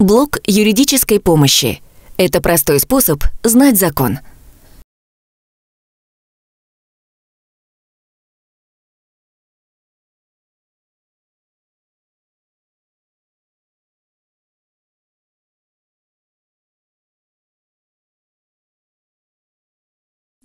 Блок юридической помощи – это простой способ знать закон –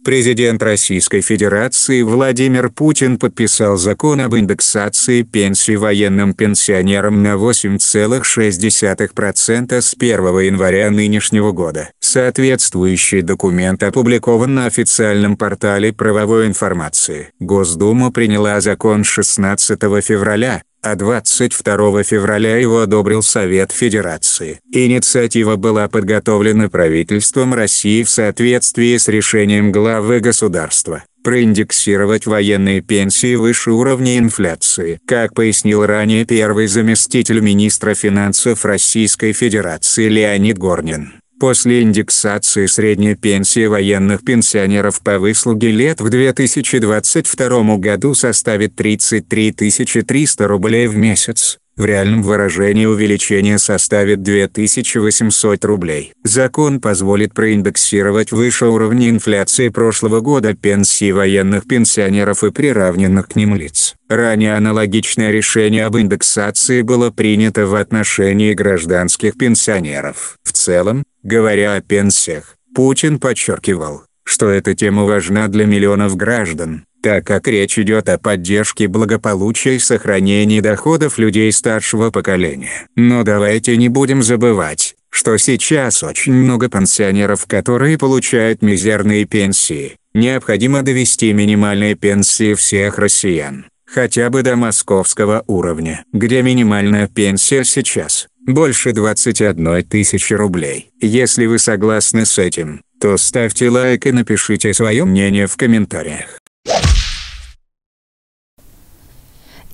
Президент Российской Федерации Владимир Путин подписал закон об индексации пенсий военным пенсионерам на 8,6% с 1 января нынешнего года. Соответствующий документ опубликован на официальном портале правовой информации. Госдума приняла закон 16 февраля, а 22 февраля его одобрил Совет Федерации. Инициатива была подготовлена правительством России в соответствии с решением главы государства проиндексировать военные пенсии выше уровня инфляции. Как пояснил ранее первый заместитель министра финансов Российской Федерации Леонид Горнин, После индексации средняя пенсия военных пенсионеров по выслуге лет в 2022 году составит 33 300 рублей в месяц. В реальном выражении увеличение составит 2800 рублей. Закон позволит проиндексировать выше уровни инфляции прошлого года пенсии военных пенсионеров и приравненных к ним лиц. Ранее аналогичное решение об индексации было принято в отношении гражданских пенсионеров. В целом, говоря о пенсиях, Путин подчеркивал, что эта тема важна для миллионов граждан, так как речь идет о поддержке благополучия и сохранении доходов людей старшего поколения. Но давайте не будем забывать, что сейчас очень много пенсионеров, которые получают мизерные пенсии. Необходимо довести минимальные пенсии всех россиян, хотя бы до московского уровня, где минимальная пенсия сейчас больше 21 тысячи рублей. Если вы согласны с этим, то ставьте лайк и напишите свое мнение в комментариях.